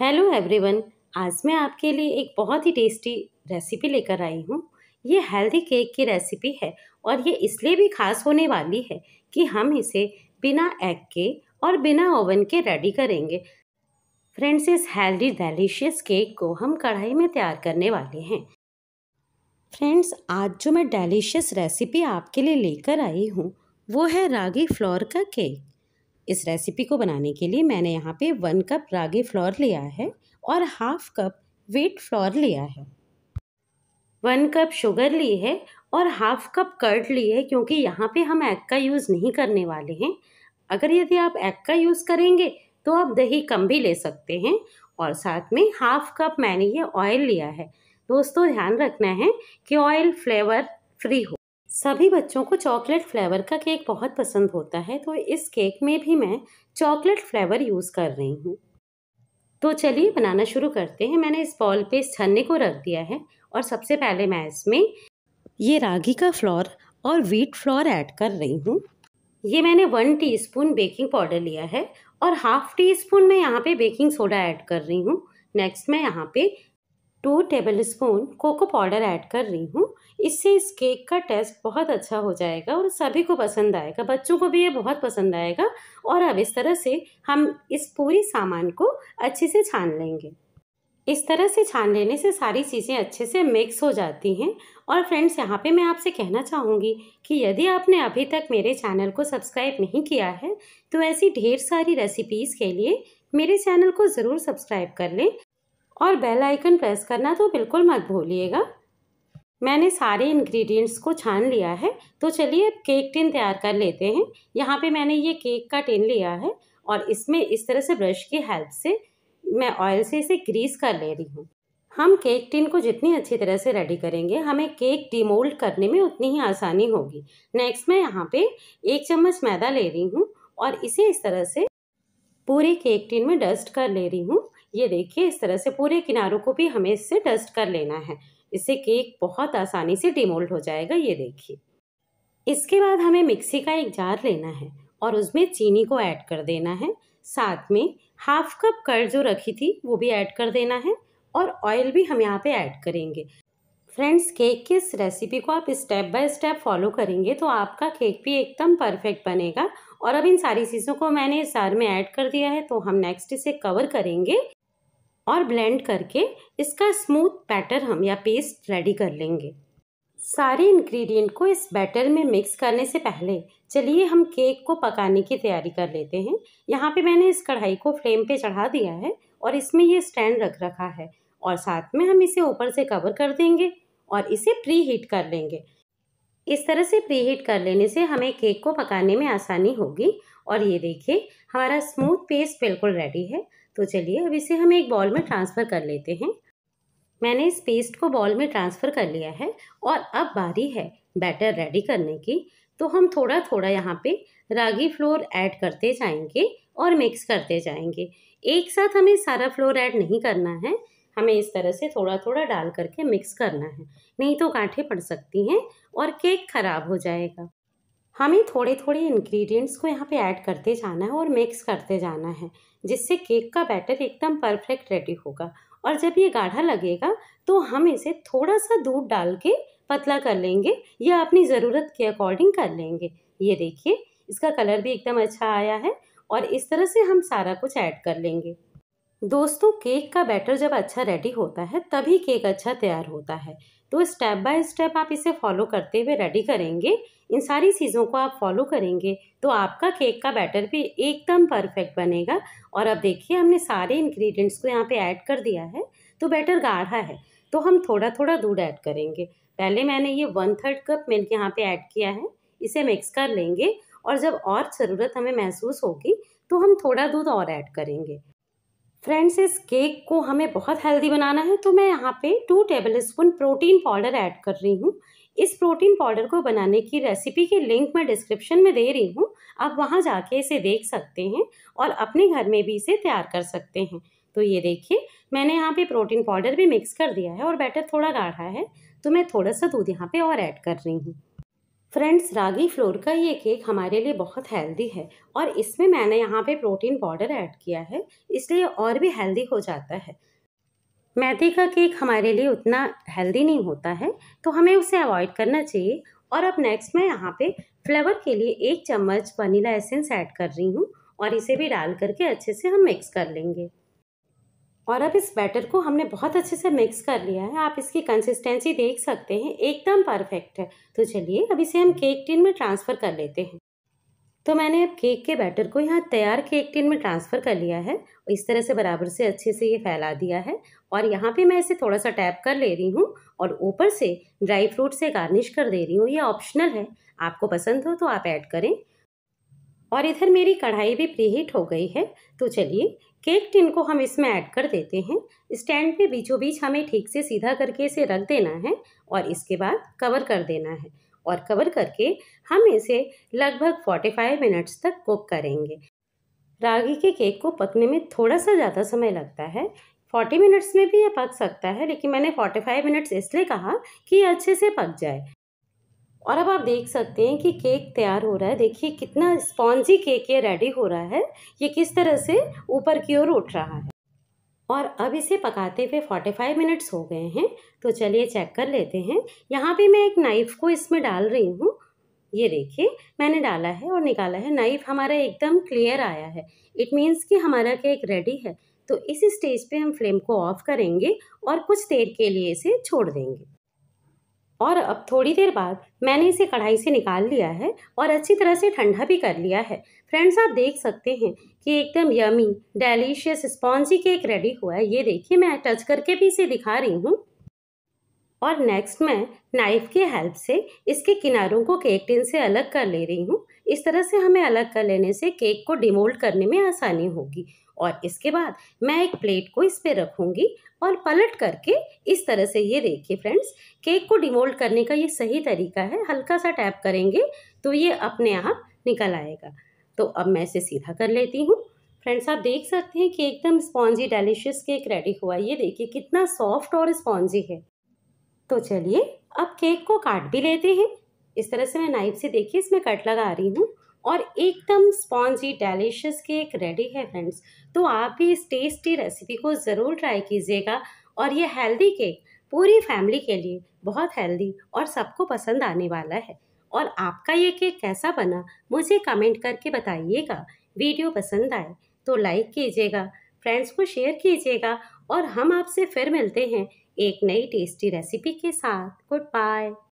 hello everyone आज मैं आपके लिए एक बहुत ही टेस्टी रेसिपी लेकर आई हूँ ये हेल्दी केक की रेसिपी है और ये इसलिए भी खास होने वाली है कि हम इसे बिना एग के और बिना ओवन के रेडी करेंगे फ्रेंड्स इस हेल्दी डेलीशियस केक को हम कढ़ाई में तैयार करने वाले हैं फ्रेंड्स आज जो मैं डेलीशियस रेसिपी आपके लिए लेकर आई हूँ वो है रागी फ्लोर का केक इस रेसिपी को बनाने के लिए मैंने यहाँ पे वन कप रागी फ्लोर लिया है और हाफ कप वेट फ्लोर लिया है वन कप शुगर ली है और हाफ कप कर्ड ली है क्योंकि यहाँ पे हम एग का यूज़ नहीं करने वाले हैं अगर यदि आप एग का यूज़ करेंगे तो आप दही कम भी ले सकते हैं और साथ में हाफ कप मैंने ये ऑयल लिया है दोस्तों ध्यान रखना है कि ऑयल फ्लेवर फ्री हो सभी बच्चों को चॉकलेट फ्लेवर का केक बहुत पसंद होता है तो इस केक में भी मैं चॉकलेट फ्लेवर यूज़ कर रही हूँ तो चलिए बनाना शुरू करते हैं मैंने इस बॉल पे इस छन्ने को रख दिया है और सबसे पहले मैं इसमें ये रागी का फ्लोर और व्हीट फ्लोर ऐड कर रही हूँ ये मैंने वन टीस्पून बेकिंग पाउडर लिया है और हाफ टी स्पून मैं यहाँ पे बेकिंग सोडा ऐड कर रही हूँ नेक्स्ट मैं यहाँ पे two tablespoon cocoa powder add कर रही हूँ इससे इस केक का टेस्ट बहुत अच्छा हो जाएगा और सभी को पसंद आएगा बच्चों को भी ये बहुत पसंद आएगा और अब इस तरह से हम इस पूरी सामान को अच्छे से छान लेंगे इस तरह से छान लेने से सारी चीज़ें अच्छे से मिक्स हो जाती हैं और फ्रेंड्स यहाँ पे मैं आपसे कहना चाहूँगी कि यदि आपने अभी तक मेरे चैनल को सब्सक्राइब नहीं किया है तो ऐसी ढेर सारी रेसिपीज़ के लिए मेरे चैनल को ज़रूर सब्सक्राइब कर लें और बेल आइकन प्रेस करना तो बिल्कुल मत भूलिएगा मैंने सारे इंग्रेडिएंट्स को छान लिया है तो चलिए अब केक टिन तैयार कर लेते हैं यहाँ पे मैंने ये केक का टिन लिया है और इसमें इस तरह से ब्रश की हेल्प से मैं ऑयल से इसे ग्रीस कर ले रही हूँ हम केक टिन को जितनी अच्छी तरह से रेडी करेंगे हमें केक डिमोल्ड करने में उतनी ही आसानी होगी नेक्स्ट मैं यहाँ पर एक चम्मच मैदा ले रही हूँ और इसे इस तरह से पूरे केक टिन में डस्ट कर ले रही हूँ ये देखिए इस तरह से पूरे किनारों को भी हमें इससे डस्ट कर लेना है इससे केक बहुत आसानी से डिमोल्ड हो जाएगा ये देखिए इसके बाद हमें मिक्सी का एक जार लेना है और उसमें चीनी को ऐड कर देना है साथ में हाफ कप कर जो रखी थी वो भी ऐड कर देना है और ऑयल भी हम यहाँ पे ऐड करेंगे फ्रेंड्स केक की इस रेसिपी को आप स्टेप बाय स्टेप फॉलो करेंगे तो आपका केक भी एकदम परफेक्ट बनेगा और अब इन सारी चीज़ों को मैंने इस जार में ऐड कर दिया है तो हम नेक्स्ट इसे कवर करेंगे और ब्लेंड करके इसका स्मूथ बैटर हम या पेस्ट रेडी कर लेंगे सारे इंग्रेडिएंट को इस बैटर में मिक्स करने से पहले चलिए हम केक को पकाने की तैयारी कर लेते हैं यहाँ पे मैंने इस कढ़ाई को फ्लेम पे चढ़ा दिया है और इसमें ये स्टैंड रख रखा है और साथ में हम इसे ऊपर से कवर कर देंगे और इसे प्री हीट कर लेंगे इस तरह से प्री हीट कर लेने से हमें केक को पकाने में आसानी होगी और ये देखिए हमारा स्मूथ पेस्ट बिल्कुल रेडी है तो चलिए अब इसे हम एक बॉल में ट्रांसफ़र कर लेते हैं मैंने इस पेस्ट को बॉल में ट्रांसफ़र कर लिया है और अब बारी है बैटर रेडी करने की तो हम थोड़ा थोड़ा यहाँ पे रागी फ्लोर ऐड करते जाएंगे और मिक्स करते जाएंगे एक साथ हमें सारा फ्लोर ऐड नहीं करना है हमें इस तरह से थोड़ा थोड़ा डाल करके मिक्स करना है नहीं तो कांठे पड़ सकती हैं और केक ख़राब हो जाएगा हमें थोड़े थोड़े इंग्रेडिएंट्स को यहाँ पे ऐड करते जाना है और मिक्स करते जाना है जिससे केक का बैटर एकदम परफेक्ट रेडी होगा और जब ये गाढ़ा लगेगा तो हम इसे थोड़ा सा दूध डाल के पतला कर लेंगे या अपनी ज़रूरत के अकॉर्डिंग कर लेंगे ये देखिए इसका कलर भी एकदम अच्छा आया है और इस तरह से हम सारा कुछ ऐड कर लेंगे दोस्तों केक का बैटर जब अच्छा रेडी होता है तभी केक अच्छा तैयार होता है तो स्टेप बाय स्टेप आप इसे फॉलो करते हुए रेडी करेंगे इन सारी चीज़ों को आप फॉलो करेंगे तो आपका केक का बैटर भी एकदम परफेक्ट बनेगा और अब देखिए हमने सारे इंग्रेडिएंट्स को यहाँ पे ऐड कर दिया है तो बैटर गाढ़ा है तो हम थोड़ा थोड़ा दूध ऐड करेंगे पहले मैंने ये वन थर्ड कप मिल्क यहाँ पर ऐड किया है इसे मिक्स कर लेंगे और जब और ज़रूरत हमें महसूस होगी तो हम थोड़ा दूध और ऐड करेंगे फ्रेंड्स इस केक को हमें बहुत हेल्दी बनाना है तो मैं यहाँ पे two tablespoon protein powder add कर रही हूँ इस प्रोटीन पाउडर को बनाने की रेसिपी के लिंक मैं डिस्क्रिप्शन में दे रही हूँ आप वहाँ जाके इसे देख सकते हैं और अपने घर में भी इसे तैयार कर सकते हैं तो ये देखिए मैंने यहाँ पे प्रोटीन पाउडर भी मिक्स कर दिया है और बैटर थोड़ा गाढ़ा है तो मैं थोड़ा सा दूध यहाँ पे और ऐड कर रही हूँ फ्रेंड्स रागी फ्लोर का ये केक हमारे लिए बहुत हेल्दी है और इसमें मैंने यहाँ पे प्रोटीन पाउडर ऐड किया है इसलिए और भी हेल्दी हो जाता है मैदे का केक हमारे लिए उतना हेल्दी नहीं होता है तो हमें उसे अवॉइड करना चाहिए और अब नेक्स्ट मैं यहाँ पे फ्लेवर के लिए एक चम्मच वनीला एसेंस ऐड कर रही हूँ और इसे भी डाल करके अच्छे से हम मिक्स कर लेंगे और अब इस बैटर को हमने बहुत अच्छे से मिक्स कर लिया है आप इसकी कंसिस्टेंसी देख सकते हैं एकदम परफेक्ट है तो चलिए अब इसे हम केक टिन में ट्रांसफ़र कर लेते हैं तो मैंने अब केक के बैटर को यहाँ तैयार केक टिन में ट्रांसफ़र कर लिया है और इस तरह से बराबर से अच्छे से ये फैला दिया है और यहाँ पे मैं इसे थोड़ा सा टैप कर ले रही हूँ और ऊपर से ड्राई फ्रूट से गार्निश कर दे रही हूँ ये ऑप्शनल है आपको पसंद हो तो आप ऐड करें और इधर मेरी कढ़ाई भी प्रीहीट हो गई है तो चलिए केक टिन को हम इसमें ऐड कर देते हैं स्टैंड पे बीचों बीच हमें ठीक से सीधा करके इसे रख देना है और इसके बाद कवर कर देना है और कवर करके हम इसे लगभग 45 मिनट्स तक कुक करेंगे रागी के केक को पकने में थोड़ा सा ज़्यादा समय लगता है 40 मिनट्स में भी यह पक सकता है लेकिन मैंने 45 मिनट्स इसलिए कहा कि ये अच्छे से पक जाए और अब आप देख सकते हैं कि केक तैयार हो रहा है देखिए कितना स्पॉन्जी केक ये रेडी हो रहा है ये किस तरह से ऊपर की ओर उठ रहा है और अब इसे पकाते हुए फोर्टी फाइव मिनट्स हो गए हैं तो चलिए चेक कर लेते हैं यहाँ पे मैं एक नाइफ़ को इसमें डाल रही हूँ ये देखिए मैंने डाला है और निकाला है नाइफ़ हमारा एकदम क्लियर आया है इट मीन्स कि हमारा केक रेडी है तो इस स्टेज पे हम फ्लेम को ऑफ़ करेंगे और कुछ देर के लिए इसे छोड़ देंगे और अब थोड़ी देर बाद मैंने इसे कढ़ाई से निकाल लिया है और अच्छी तरह से ठंडा भी कर लिया है फ्रेंड्स आप देख सकते हैं कि एकदम yummy delicious spongy cake ready हुआ है ये देखिए मैं टच करके भी इसे दिखा रही हूँ और नेक्स्ट मैं नाइफ़ के हेल्प से इसके किनारों को केक टिन से अलग कर ले रही हूँ इस तरह से हमें अलग कर लेने से केक को डिमोल्ड करने में आसानी होगी और इसके बाद मैं एक प्लेट को इस पर रखूँगी और पलट करके इस तरह से ये देखिए फ्रेंड्स केक को डिमोल्ड करने का ये सही तरीका है हल्का सा टैप करेंगे तो ये अपने आप निकल आएगा तो अब मैं इसे सीधा कर लेती हूँ फ्रेंड्स आप देख सकते हैं कि एकदम स्पॉन्जी डेलिशियस केक रेडी हुआ ये देखिए कितना सॉफ्ट और स्पॉन्जी है तो चलिए अब केक को काट भी लेते हैं इस तरह से मैं नाइफ से देखिए इसमें कट लगा रही हूँ और एकदम स्पॉन्जी डेलिशियस केक रेडी है फ्रेंड्स तो आप भी इस टेस्टी रेसिपी को ज़रूर ट्राई कीजिएगा और ये हेल्दी केक पूरी फैमिली के लिए बहुत हेल्दी और सबको पसंद आने वाला है और आपका ये केक कैसा बना मुझे कमेंट करके बताइएगा वीडियो पसंद आए तो लाइक कीजिएगा फ्रेंड्स को शेयर कीजिएगा और हम आपसे फिर मिलते हैं एक नई टेस्टी रेसिपी के साथ गुड बाय